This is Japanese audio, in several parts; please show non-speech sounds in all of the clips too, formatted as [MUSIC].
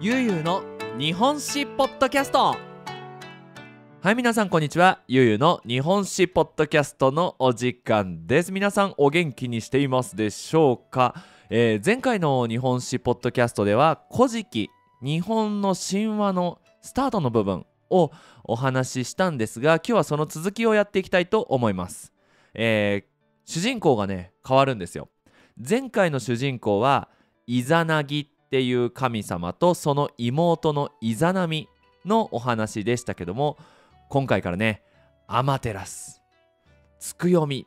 ゆうゆうの日本史ポッドキャストはい皆さんこんにちはゆうゆうの日本史ポッドキャストのお時間です皆さんお元気にしていますでしょうか、えー、前回の日本史ポッドキャストでは古事記日本の神話のスタートの部分をお話ししたんですが今日はその続きをやっていきたいと思います、えー、主人公がね変わるんですよ前回の主人公はイザナギっていう神様とその妹のイザナミのお話でしたけども今回からねアマテラスツクヨミ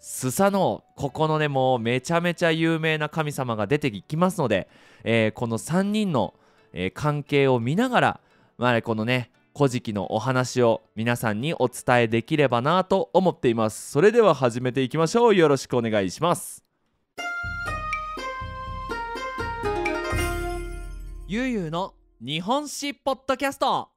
スサノオここのねもうめちゃめちゃ有名な神様が出てきますので、えー、この3人の、えー、関係を見ながら、まあ、このね「古事記」のお話を皆さんにお伝えできればなと思っていますそれでは始めていきましょうよろしくお願いしますゆうゆうの日本史ポッドキャスト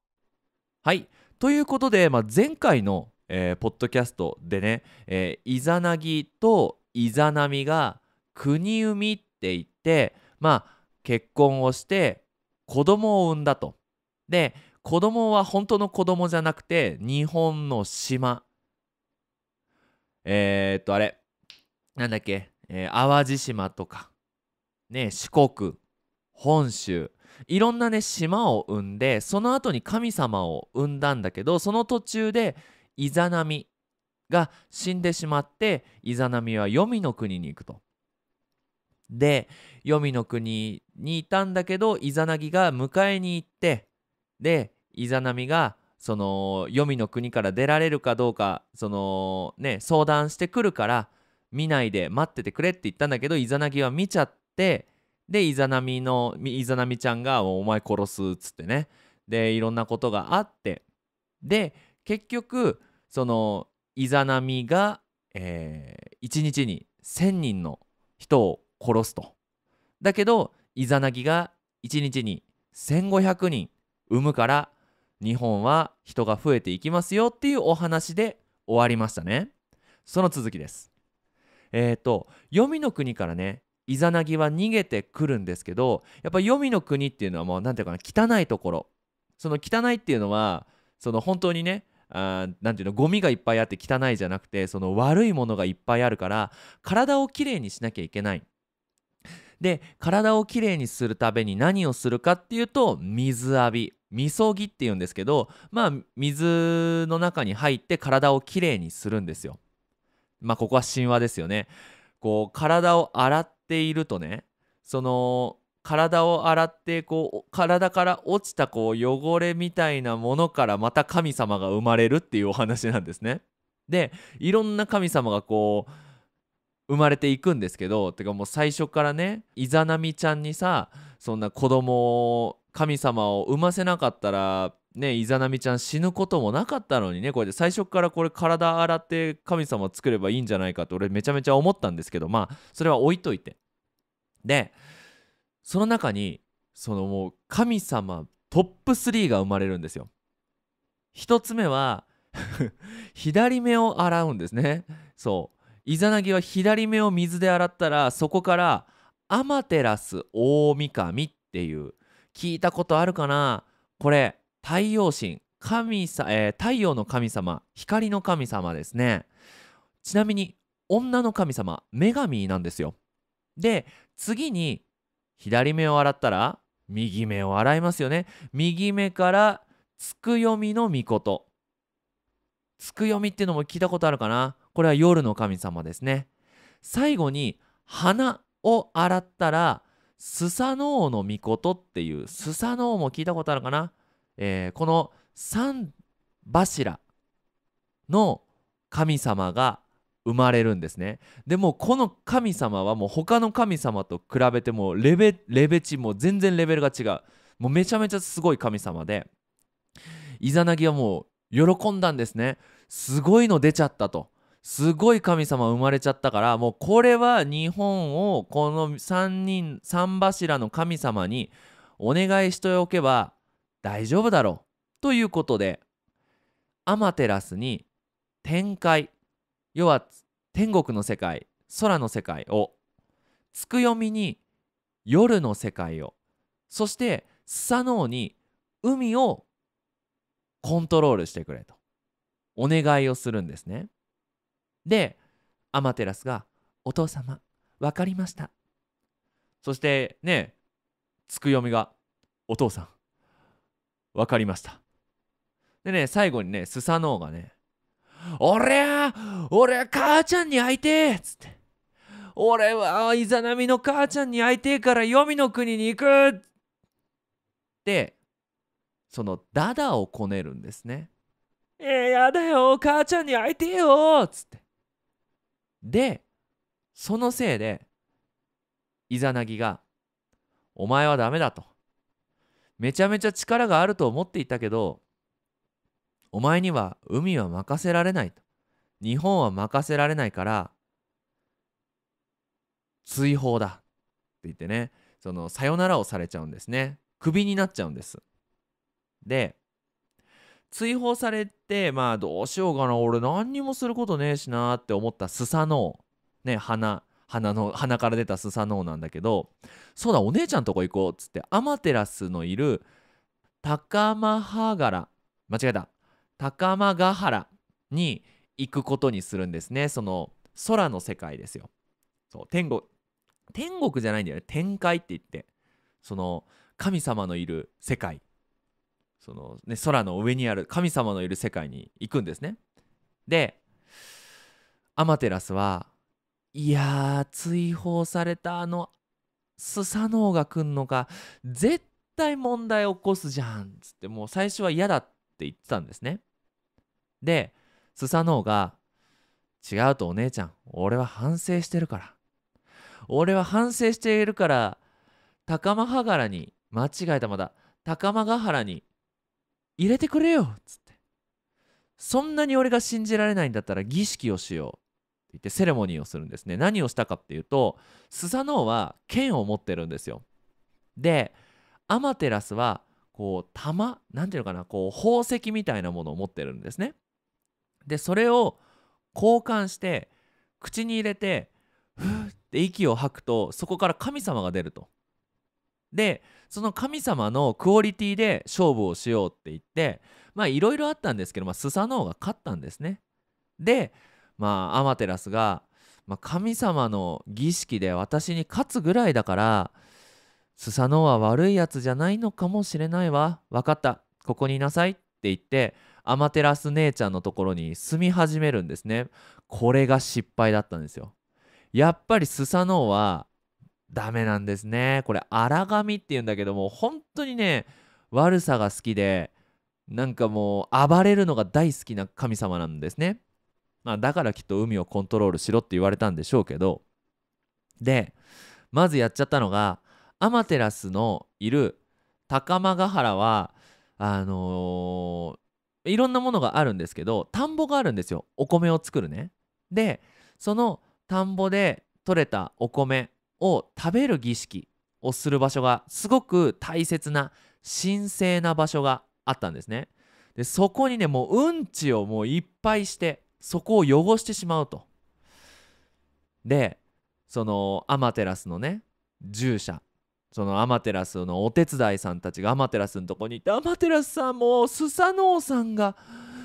はいということで、まあ、前回の、えー、ポッドキャストでね、えー、イザナギとイザナミが国生みって言ってまあ結婚をして子供を産んだと。で子供は本当の子供じゃなくて日本の島えー、っとあれなんだっけ、えー、淡路島とかね四国本州いろんなね島を生んでその後に神様を生んだんだけどその途中でイザナミが死んでしまってイザナミは黄泉の国に行くと。で黄泉の国にいたんだけどイザナギが迎えに行ってでイザナミがその黄泉の国から出られるかどうかそのね相談してくるから見ないで待っててくれって言ったんだけどイザナギは見ちゃって。でイザナミのイザナミちゃんが「お前殺す」っつってねでいろんなことがあってで結局そのイザナミが、えー、1日に1,000人の人を殺すと。だけどイザナギが1日に1,500人産むから日本は人が増えていきますよっていうお話で終わりましたね。その続きです。えっ、ー、と黄泉の国からねイザナギは逃げてくるんですけどやっぱ黄泉の国っていうのはもう何て言うかな汚いところその汚いっていうのはその本当にねあなんていうのゴミがいっぱいあって汚いじゃなくてその悪いものがいっぱいあるから体をきれいにしなきゃいけない。で体をきれいにするために何をするかっていうと水浴びみそぎっていうんですけどまあ水の中に入って体をきれいにするんですよ。まあここは神話ですよね。こう体を洗っているとねその体を洗ってこう体から落ちたこう汚れみたいなものからまた神様が生まれるっていうお話なんですね。でいろんな神様がこう生まれていくんですけどてかもう最初からねイザナミちゃんにさそんな子供を神様を産ませなかったらねイザナミちゃん死ぬこともなかったのにねこれで最初からこれ体洗って神様作ればいいんじゃないかと俺めちゃめちゃ思ったんですけどまあそれは置いといてでその中にそのもう神様トップ3が生まれるんですよ1つ目は [LAUGHS] 左目を洗うんですねそうイザナギは左目を水で洗ったらそこからアマテラス大神っていう聞いたことあるかなこれ太陽神神さ、えー、太陽の神様光の神様ですねちなみに女の神様女神なんですよで次に左目を洗ったら右目を洗いますよね右目からつくよみの御事つくよみっていうのも聞いたことあるかなこれは夜の神様ですね最後に鼻を洗ったらスサノオの御事っていうスサノオも聞いたことあるかなえー、この3柱の神様が生まれるんですねでもこの神様はもう他の神様と比べてもレベレベチもう全然レベルが違うもうめちゃめちゃすごい神様でイザナギはもう喜んだんですねすごいの出ちゃったとすごい神様生まれちゃったからもうこれは日本をこの3人3柱の神様にお願いしておけば大丈夫だろうということでアマテラスに天界要は天国の世界空の世界を月くみに夜の世界をそしてスサノオに海をコントロールしてくれとお願いをするんですね。でアマテラスが「お父様分かりました」そしてねつくみが「お父さん分かりました。でね、最後にね、スサノオがね、俺は、俺は母ちゃんに会いてえつって。俺はイザナミの母ちゃんに会いてえから黄泉の国に行くって、そのダダをこねるんですね。えー、やだよ、母ちゃんに会いてえよつって。で、そのせいで、イザナギが、お前はダメだと。めちゃめちゃ力があると思っていたけどお前には海は任せられないと日本は任せられないから追放だって言ってねそのさよならをされちゃうんですねクビになっちゃうんですで追放されてまあどうしようかな俺何にもすることねえしなって思ったスサノオね花鼻の鼻から出たスサノオなんだけどそうだお姉ちゃんとこ行こうっつってアマテラスのいる高間原間違えた高間ヶ原に行くことにするんですねその空の世界ですよそう天国天国じゃないんだよね天界って言ってその神様のいる世界その、ね、空の上にある神様のいる世界に行くんですねでアマテラスはいや追放されたあのスサノオが来んのか絶対問題起こすじゃんっつってもう最初は嫌だって言ってたんですねでスサノオが「違うとお姉ちゃん俺は反省してるから俺は反省しているから高間原に間違えたまだ高間原に入れてくれよ」っつってそんなに俺が信じられないんだったら儀式をしよう。言ってセレモニーをするんですね何をしたかっていうとスサノオは剣を持ってるんですよでアマテラスはこう玉何ていうのかなこう宝石みたいなものを持ってるんですねでそれを交換して口に入れてふーって息を吐くとそこから神様が出るとでその神様のクオリティで勝負をしようって言ってまあいろいろあったんですけど、まあ、スサノオが勝ったんですねでまあアマテラスが、まあ、神様の儀式で私に勝つぐらいだからスサノオは悪いやつじゃないのかもしれないわ分かったここにいなさいって言ってアマテラス姉ちゃんのところに住み始めるんですねこれが失敗だったんですよやっぱりスサノオはダメなんですねこれ荒神っていうんだけども本当にね悪さが好きでなんかもう暴れるのが大好きな神様なんですねまあ、だからきっと海をコントロールしろって言われたんでしょうけどでまずやっちゃったのがアマテラスのいる高間ヶ原はあのー、いろんなものがあるんですけど田んぼがあるんですよお米を作るね。でその田んぼで取れたお米を食べる儀式をする場所がすごく大切な神聖な場所があったんですね。でそこにねもううんちをもういっぱいしてそこを汚してしまうと。でそのアマテラスのね従者そのアマテラスのお手伝いさんたちがアマテラスのとこに行って「アマテラスさんもうスサノオさんが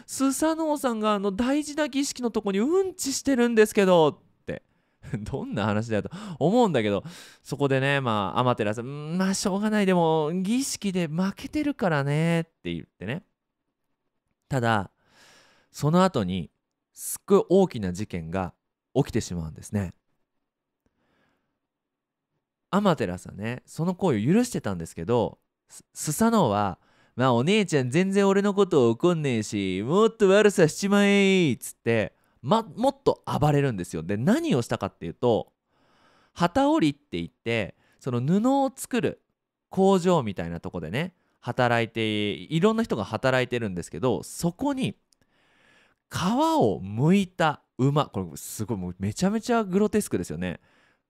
スサノオさんがあの大事な儀式のとこにうんちしてるんですけど」って [LAUGHS] どんな話だよと思うんだけどそこでねまあアマテラスんまあしょうがないでも儀式で負けてるからね」って言ってねただその後にすく大きな事件が起きてしまうんですね。アマテラさんねその行為を許してたんですけどスサノオは「まあお姉ちゃん全然俺のこと怒んねえしもっと悪さしちまえ」っつって、ま、もっと暴れるんですよ。で何をしたかっていうと旗織りって言ってその布を作る工場みたいなとこでね働いていろんな人が働いてるんですけどそこに皮を剥いた馬これすごいもうめちゃめちゃグロテスクですよね。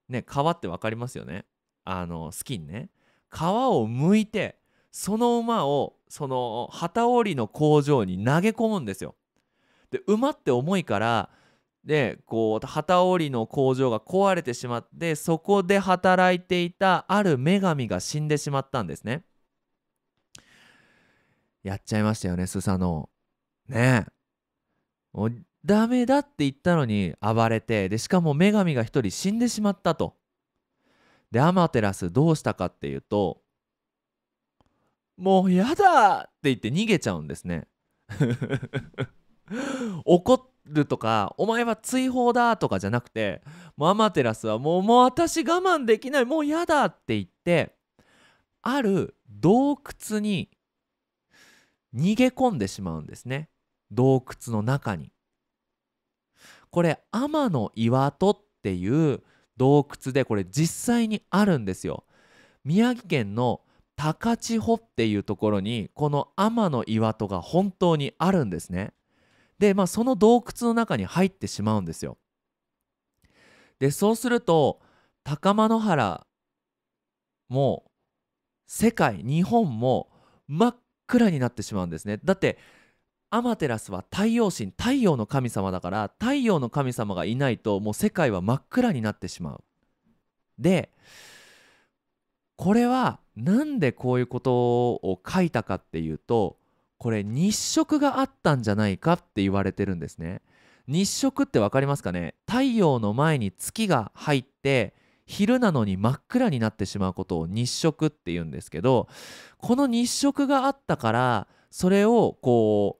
ね皮って分かりますよねあのスキンね。皮を剥いてその馬をその旗織りの工場に投げ込むんですよ。で馬って重いからでこう旗織りの工場が壊れてしまってそこで働いていたある女神が死んでしまったんですね。やっちゃいましたよねスサノオ。ねえ。ダメだって言ったのに暴れてでしかも女神が一人死んでしまったと。でアマテラスどうしたかっていうと「もうやだ!」って言って逃げちゃうんですね。[LAUGHS] 怒るとか「お前は追放だ!」とかじゃなくてもうアマテラスはもう「もう私我慢できないもうやだ!」って言ってある洞窟に逃げ込んでしまうんですね。洞窟の中にこれ天の岩戸っていう洞窟でこれ実際にあるんですよ宮城県の高千穂っていうところにこの天の岩戸が本当にあるんですねでまあその洞窟の中に入ってしまうんですよでそうすると高間の原も世界日本も真っ暗になってしまうんですねだってアマテラスは太陽神太陽の神様だから太陽の神様がいないともう世界は真っ暗になってしまう。でこれは何でこういうことを書いたかっていうとこれ日食があったんじゃないかって言われてるんですね。日食って分かりますかね太陽の前に月が入って昼なのに真っ暗になってしまうことを日食って言うんですけどこの日食があったからそれをこう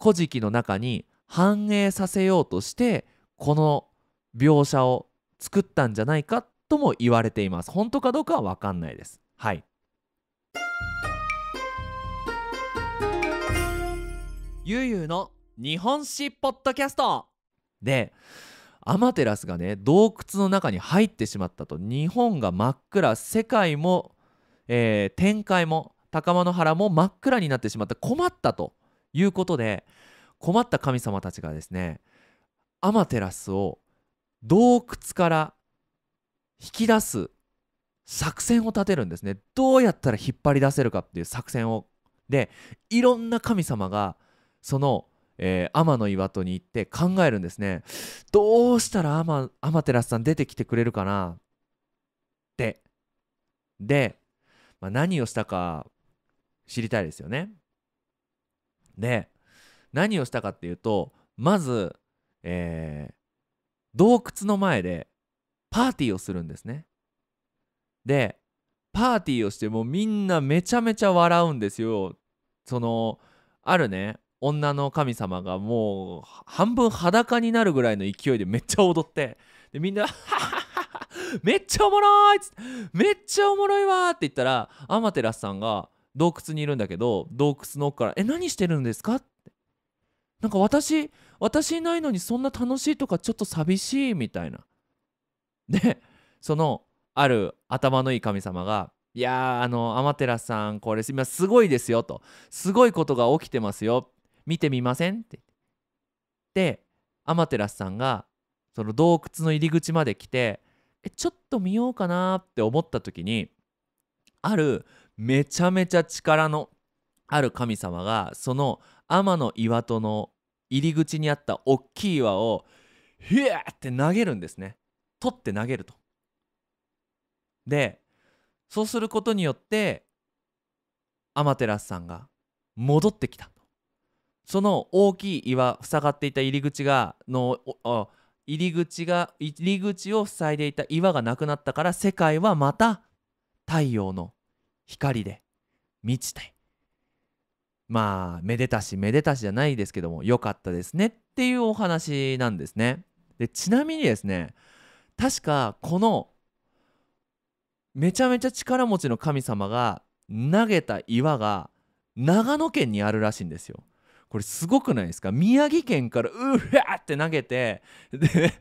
古事記の中に反映させようとしてこの描写を作ったんじゃないかとも言われています本当かどうかは分かんないですはいゆうゆうの日本史ポッドキャストでアマテラスがね洞窟の中に入ってしまったと日本が真っ暗世界も、えー、展開も高間の原も真っ暗になってしまった困ったということで困った神様たちがですねアマテラスを洞窟から引き出す作戦を立てるんですねどうやったら引っ張り出せるかっていう作戦をでいろんな神様がその、えー、天の岩戸に行って考えるんですねどうしたらアマテラスさん出てきてくれるかなってで、まあ、何をしたか知りたいですよねで何をしたかっていうとまず、えー、洞窟の前でパーティーをするんですね。でパーティーをしてもうみんなめちゃめちゃ笑うんですよ。そのあるね女の神様がもう半分裸になるぐらいの勢いでめっちゃ踊ってでみんな「めっちゃおもろい!」っつって「めっちゃおもろいわ!」って言ったらアマテラスさんが洞窟にいるんだけど洞窟の奥から「え何してるんですか?」ってなんか私私いないのにそんな楽しいとかちょっと寂しいみたいな。でそのある頭のいい神様が「いやーあの天照さんこれ今すごいですよ」と「すごいことが起きてますよ見てみません?」ってで天照さんがその洞窟の入り口まで来て「えちょっと見ようかな」って思った時にあるめちゃめちゃ力のある神様がその天の岩戸の入り口にあった大きい岩をヒューって投げるんですね取って投げると。でそうすることによってアマテラスさんが戻ってきたその大きい岩塞がっていた入り口がの入り口が入り口を塞いでいた岩がなくなったから世界はまた太陽の光で満ちてまあめでたしめでたしじゃないですけども良かったですねっていうお話なんですね。でちなみにですね確かこのめちゃめちゃ力持ちの神様が投げた岩が長野県にあるらしいんですよ。これすごくないですか宮城県からうわって投げてで [LAUGHS]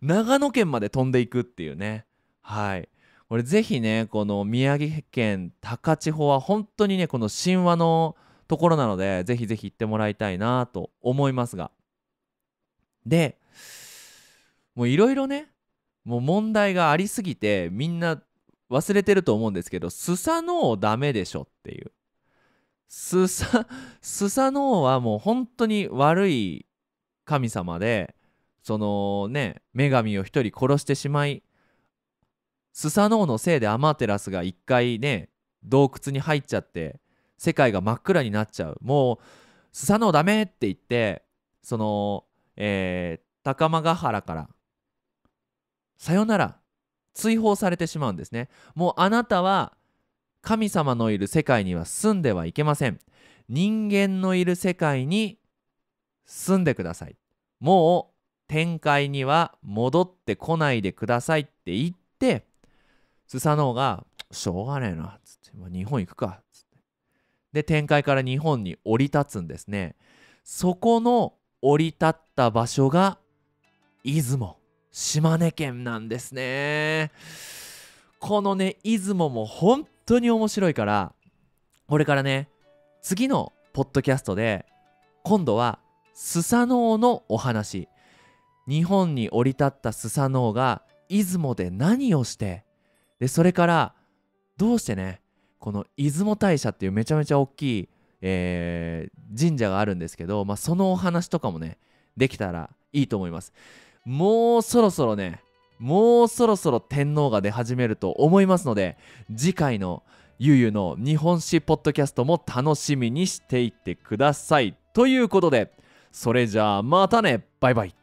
長野県まで飛んでいくっていうねはいこれぜひねこの宮城県高千穂は本当にねこの神話のところなのでぜひぜひ行ってもらいたいなと思いますがでもういろいろねもう問題がありすぎてみんな忘れてると思うんですけどスサノオダメでしょっていうスサスサノオはもう本当に悪い神様でそのね女神を一人殺してしまいスサノオのせいでアマテラスが一回ね洞窟に入っちゃって世界が真っ暗になっちゃうもうスサノオダメって言ってその、えー、高間ヶ原からさよなら追放されてしまうんですねもうあなたは神様のいる世界には住んではいけません人間のいる世界に住んでくださいもう天界には戻ってこないでくださいって言ってスサノオが「しょうがねえな」つって「まあ、日本行くか」つってで展開から日本に降り立つんですねそこの降り立った場所が出雲島根県なんですねこのね出雲も本当に面白いからこれからね次のポッドキャストで今度はスサノオのお話日本に降り立ったスサノオが出雲で何をしてでそれからどうしてねこの出雲大社っていうめちゃめちゃ大きい、えー、神社があるんですけど、まあ、そのお話とかもねできたらいいと思いますもうそろそろねもうそろそろ天皇が出始めると思いますので次回のゆうゆうの日本史ポッドキャストも楽しみにしていってくださいということでそれじゃあまたねバイバイ